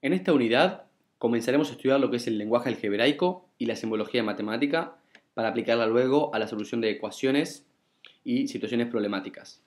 En esta unidad comenzaremos a estudiar lo que es el lenguaje algebraico y la simbología matemática para aplicarla luego a la solución de ecuaciones y situaciones problemáticas.